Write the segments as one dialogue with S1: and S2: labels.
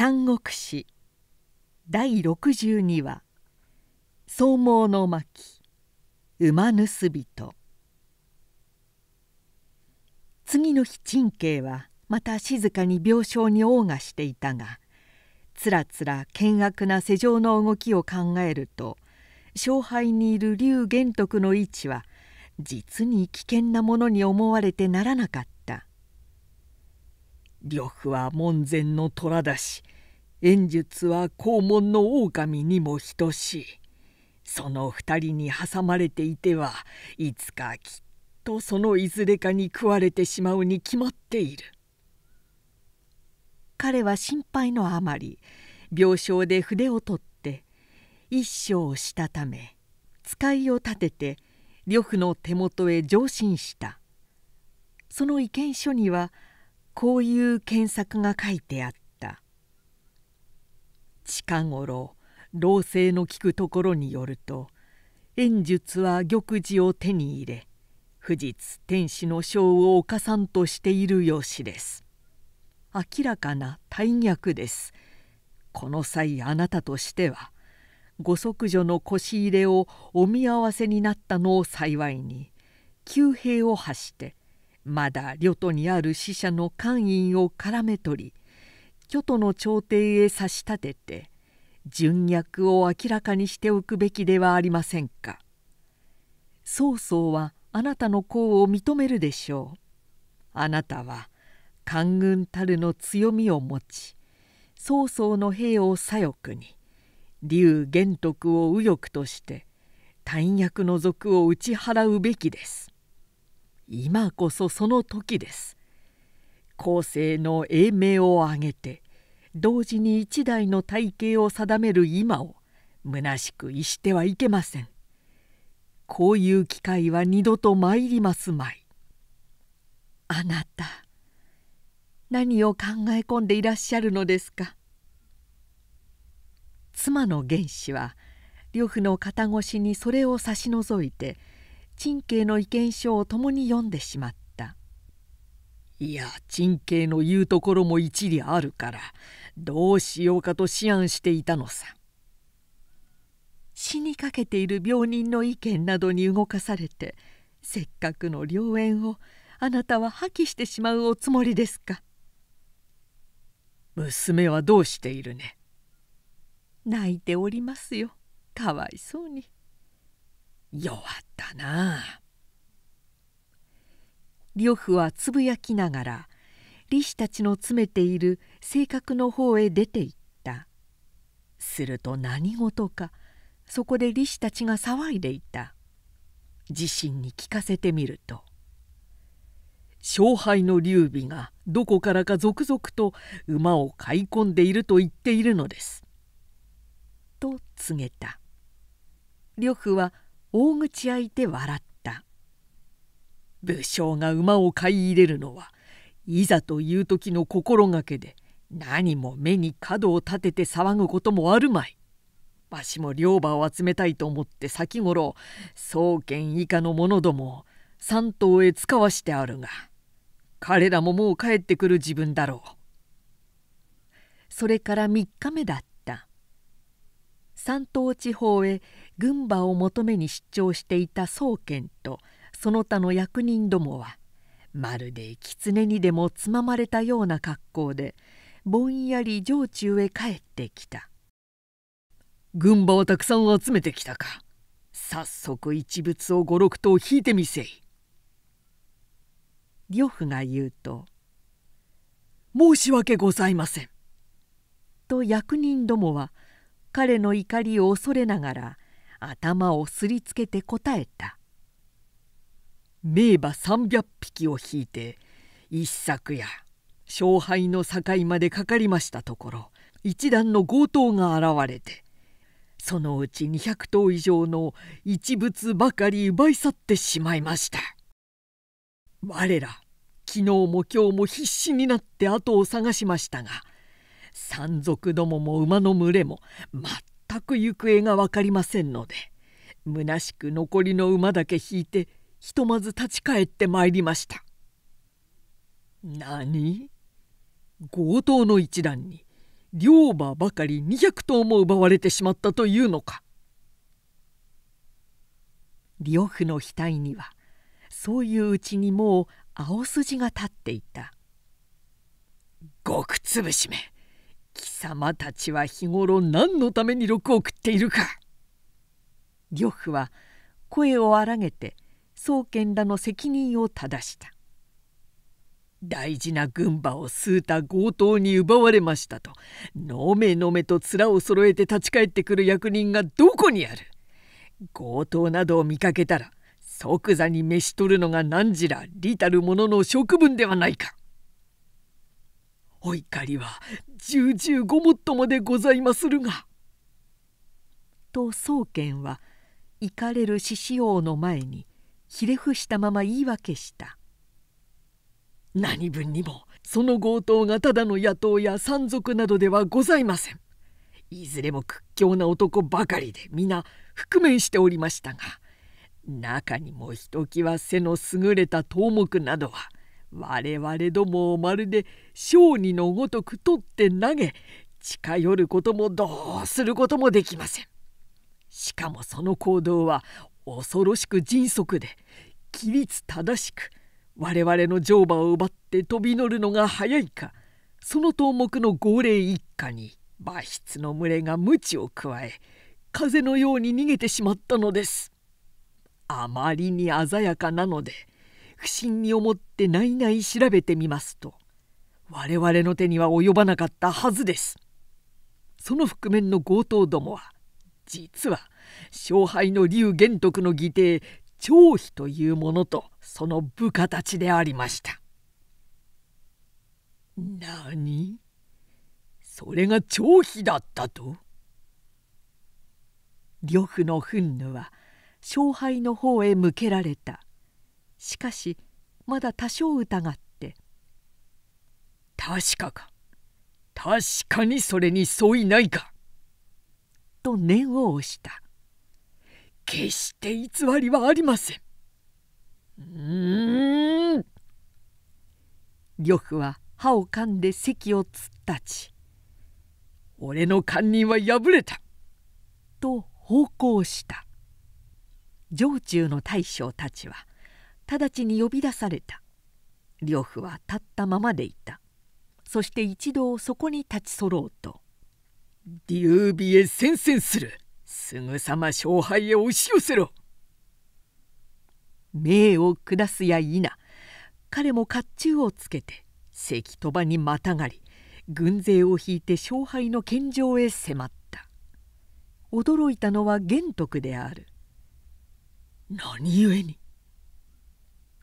S1: 三国史第62話「草毛の巻馬盗人」次の日陳慶はまた静かに病床に謳我していたがつらつら険悪な世情の動きを考えると勝敗にいる劉玄徳の位置は実に危険なものに思われてならなかった。呂布は門前の虎だし演術は肛門の狼にも等しいその二人に挟まれていてはいつかきっとそのいずれかに食われてしまうに決まっている彼は心配のあまり病床で筆を取って一生をしたため使いを立てて呂布の手元へ上申したその意見書にはこういう検索が書いてあった近頃老勢の聞くところによると円術は玉璽を手に入れ不実天使の章を犯さんとしているよしです。明らかな大逆です。この際あなたとしてはご息女の腰入れをお見合わせになったのを幸いに旧兵を発してまだ旅途にある死者の官員を絡め取り巨都の朝廷へ差し立てて純薬を明らかにしておくべきではありませんか曹操はあなたの功を認めるでしょうあなたは官軍たるの強みを持ち曹操の兵を左翼に劉玄徳を右翼として短役の賊を打ち払うべきです今こそその時です後世の英名を挙げて同時に一代の体系を定める今を虚しく逸してはいけません。こういう機会は二度と参りますまい。あなた何を考え込んでいらっしゃるのですか。妻の原子は呂布の肩越しにそれを差し除いて陳慶の意見書を共に読んでしまった。いや陳慶の言うところも一理あるからどうしようかと思案していたのさ。死にかけている病人の意見などに動かされてせっかくの良縁をあなたは破棄してしまうおつもりですか娘はどうしているね泣いておりますよかわいそうに弱ったなあ呂布はつぶやきながら利子たちの詰めている性格の方へ出て行ったすると何事かそこで利子たちが騒いでいた自身に聞かせてみると勝敗の劉備がどこからか続々と馬を買い込んでいると言っているのです」と告げた呂布は大口開いて笑っ武将が馬を買い入れるのはいざという時の心がけで何も目に角を立てて騒ぐこともあるまい。わしも両馬を集めたいと思って先頃宗剣以下の者どもを三頭へ使わしてあるが彼らももう帰ってくる自分だろう。それから3日目だった三頭地方へ軍馬を求めに出張していた宗剣とその他の役人どもはまるで狐にでもつままれたような格好でぼんやり城中へ帰ってきた軍馬をたくさん集めてきたか早速一物を五六頭引いてみせい呂布が言うと「申し訳ございません」と役人どもは彼の怒りを恐れながら頭をすりつけて答えた名馬300匹を引いて一作や勝敗の境までかかりましたところ一段の強盗が現れてそのうち200頭以上の一物ばかり奪い去ってしまいました我ら昨日も今日も必死になって後を探しましたが山賊どもも馬の群れも全く行方が分かりませんのでむなしく残りの馬だけ引いてひとまず立ち返ってまいりました何強盗の一団に両馬ばかり200頭も奪われてしまったというのかリオフの額にはそういううちにもう青筋が立っていたくつぶしめ貴様たちは日頃何のために禄を食っているか呂布は声を荒げて宗賢らの責任を正した大事な軍馬を吸うた強盗に奪われましたとのめのめと面を揃えて立ち返ってくる役人がどこにある強盗などを見かけたら即座に召し取るのが何時ら利たる者の職分ではないかお怒りは重々ごもっともでございまするが」と宗賢は行かれる獅子王の前にひれ伏したまま言い訳した何分にもその強盗がただの野党や山賊などではございませんいずれも屈強な男ばかりで皆覆面しておりましたが中にもひときわ背の優れた頭目などは我々どもをまるで小児のごとく取って投げ近寄ることもどうすることもできません。しかもその行動は恐ろしく迅速で規律正しく我々の乗馬を奪って飛び乗るのが早いかその頭目の号令一家に馬室の群れが鞭を加え風のように逃げてしまったのですあまりに鮮やかなので不審に思ってない調べてみますと我々の手には及ばなかったはずですその覆面の強盗どもは実は勝敗の劉玄徳の義弟張飛というものとその部下たちでありました。何それが張飛だったと呂布の憤怒は勝敗の方へ向けられたしかしまだ多少疑って「確かか確かにそれに相違ないか」と念を押した決して偽りはありませんうん呂布は歯を噛んで席を突っ立ち「俺の堪忍は破れた!」と奉公した城中の大将たちは直ちに呼び出された呂布は立ったままでいたそして一同そこに立ちそろうと劉備へ宣戦するすぐさま勝敗へ押し寄せろ命を下すや否彼も甲冑をつけて関鳥羽にまたがり軍勢を引いて勝敗の献上へ迫った驚いたのは玄徳である何故に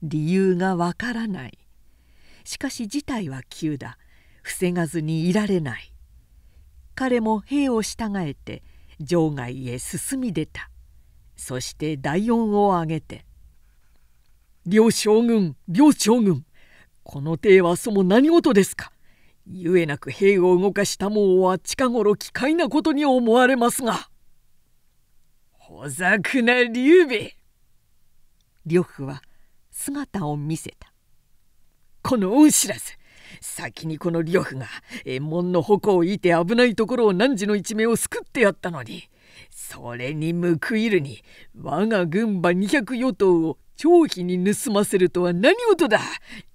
S1: 理由がわからないしかし事態は急だ防がずにいられない彼も兵を従えて城外へ進み出たそして大音を上げて「両将軍両将軍この帝はそも何事ですかゆえなく兵を動かしたもうは近頃奇怪なことに思われますが」。ほざくな劉備呂布は姿を見せた。この恩知らず先にこの呂布がえ門の矛を射て危ないところを汝の一命を救ってやったのにそれに報いるに我が軍馬二百余党を長飛に盗ませるとは何事だ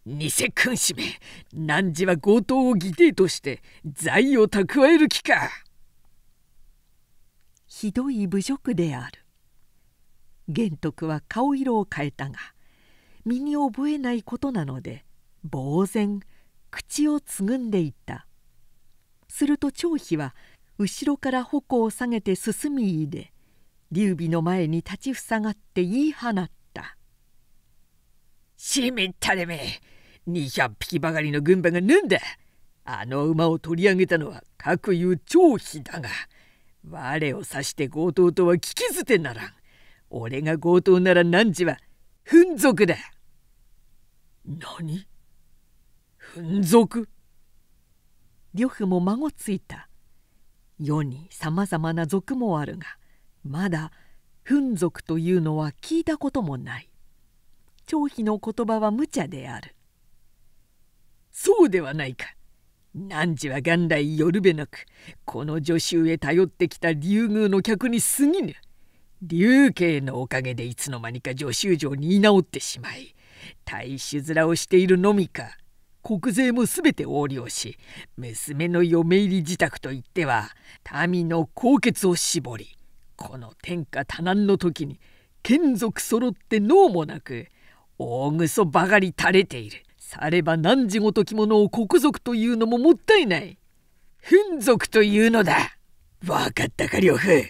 S1: 偽君子め汝は強盗を義弟として財を蓄える気かひどい侮辱である玄徳は顔色を変えたが身に覚えないことなので呆然口をつぐんでいたすると張飛は後ろから矛を下げて進み入れ劉備の前に立ちふさがって言い放った「しみったれめ200匹ばかりの軍馬がなんだあの馬を取り上げたのはかくいう張飛だが我を指して強盗とは聞き捨てならん俺が強盗なら何時は憤族だ」。何賊呂布も孫ついた世にさまざまな族もあるがまだ憤族というのは聞いたこともない張飛の言葉は無茶であるそうではないか汝は元来よるべなくこの助手へ頼ってきた竜宮の客に過ぎぬ竜慶のおかげでいつの間にか助手城に居直ってしまい大衆面をしているのみか国税もすべて横領し娘の嫁入り自宅といっては民の高血を絞りこの天下多難の時に眷属揃って脳もなく大ぐそばかり垂れているされば汝ごときものを国賊というのももったいない変族というのだ分かったか呂布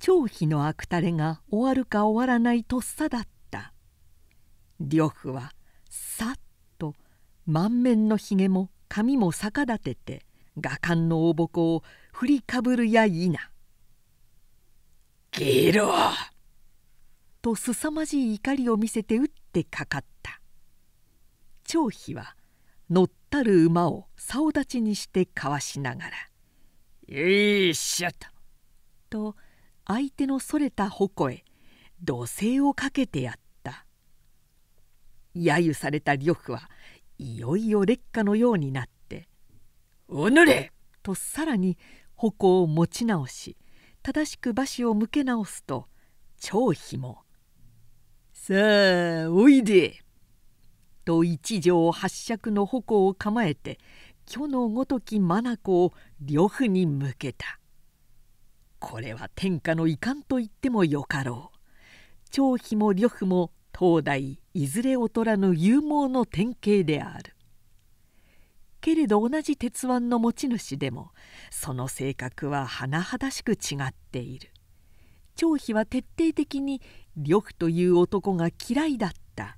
S1: 張飛の悪たれが終わるか終わらないとっさだっ呂布はさっと満面のひげも髪も逆立てて画間の大ぼこを振りかぶるや否「ゲロ!」とすさまじい怒りを見せて打ってかかった張飛は乗ったる馬を竿立ちにしてかわしながら「よいしょと」と相手のそれた矛へ土星をかけてやった。揶揄された呂布はいよいよ劣化のようになって「おのれ!」とさらに矛を持ち直し正しく馬車を向け直すと張飛も「さあおいで!」と一条八尺の矛を構えて巨のごとき眼を呂布に向けたこれは天下の遺憾と言ってもよかろう張飛も呂布も東大いずれ劣らぬ勇猛の典型であるけれど同じ鉄腕の持ち主でもその性格は甚だしく違っている張飛は徹底的に呂布という男が嫌いだった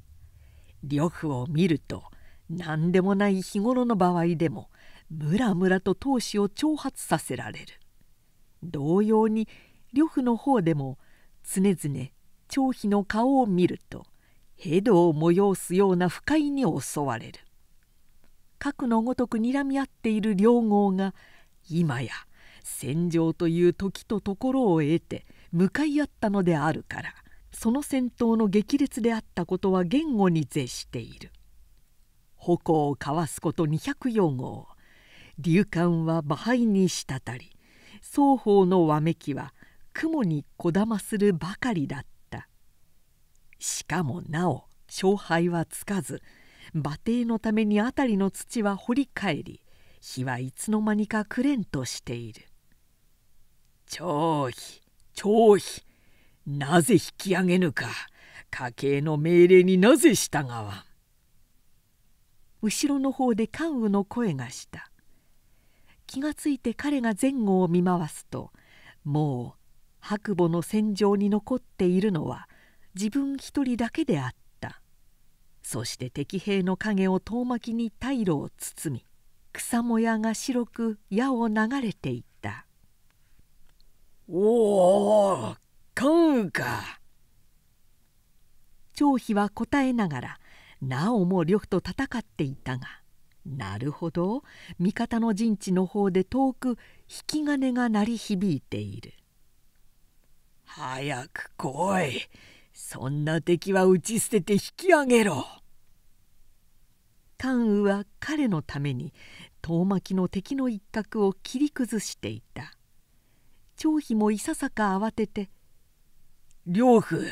S1: 呂布を見ると何でもない日頃の場合でもムラムラと闘志を挑発させられる同様に呂布の方でも常々張飛の顔を見るとヘドを催すような不快に襲われる核のごとく睨み合っている両郷が今や戦場という時とところを得て向かい合ったのであるからその戦闘の激烈であったことは言語に絶している矛を交わすこと204号流感は馬背に滴り双方のわめきは雲にこだまするばかりだったしかもなお勝敗はつかず馬蹄のために辺りの土は掘り返り火はいつの間にかくれんとしている「張飛張飛なぜ引き上げぬか家計の命令になぜ従わん」後ろの方で関羽の声がした気がついて彼が前後を見回すともう白母の戦場に残っているのは自分一人だけであったそして敵兵の影を遠巻きに退路を包み草もやが白く矢を流れていった「おおか羽か!」張飛は答えながらなおも呂布と戦っていたがなるほど味方の陣地の方で遠く引き金が鳴り響いている。早く来いそんな敵は打ち捨てて引き上げろ関羽は彼のために遠巻きの敵の一角を切り崩していた張飛もいささか慌てて「両夫明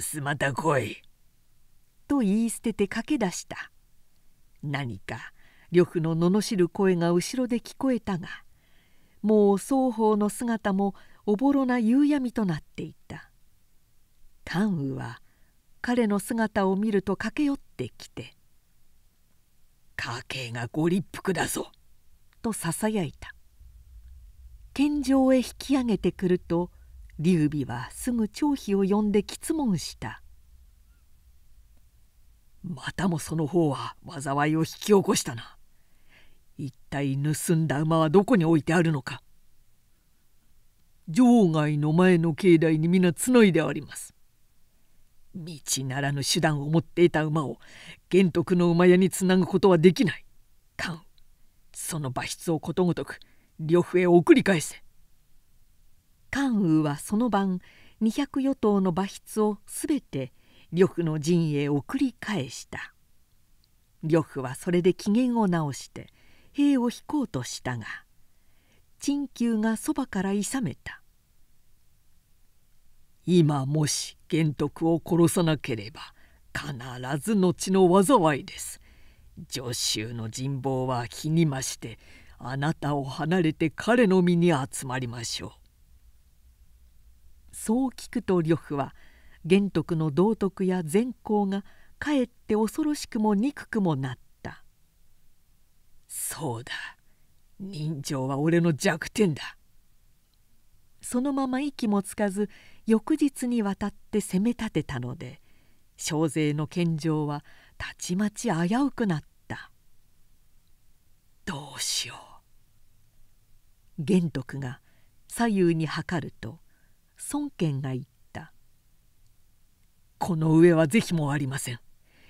S1: 日また来い」と言い捨てて駆け出した何か呂布の罵る声が後ろで聞こえたがもう双方の姿もおぼろな夕闇となっていた関羽は彼の姿を見ると駆け寄ってきて「家計がご立腹だぞ」とささやいた献上へ引き上げてくると劉備はすぐ張飛を呼んで詰問した「またもその方は災いを引き起こしたな」。一体盗んだ馬はどこに置いてあるのか場外の前の境内に皆つないであります道ならぬ手段を持っていた馬を玄徳の馬屋につなぐことはできない。関その馬室をことごとく呂布へ送り返せ。関羽はその晩200余頭の馬室を全て呂布の陣へ送り返した。呂布はそれで機嫌を直して兵を引こうとしたが陳宮がそばからいさめた。今もし玄徳を殺さなければ必ず後の災いです。助州の人望は日に増してあなたを離れて彼の身に集まりましょう。そう聞くと呂布は玄徳の道徳や善行がかえって恐ろしくも憎くもなったそうだ人情は俺の弱点だそのまま息もつかず翌日にわたって攻め立てたので小勢の献上はたちまち危うくなったどうしよう玄徳が左右に測ると孫権が言った「この上は是非もありません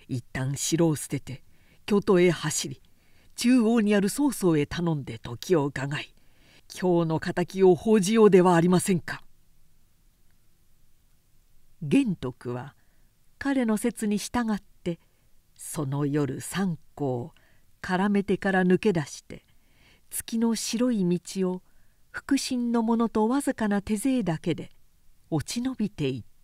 S1: 一旦城を捨てて京都へ走り中央にある曹操へ頼んで時を伺い今日の敵を報じようではありませんか」。玄徳は彼の説に従ってその夜三光絡めてから抜け出して月の白い道を腹心のものとわずかな手勢だけで落ち延びていった。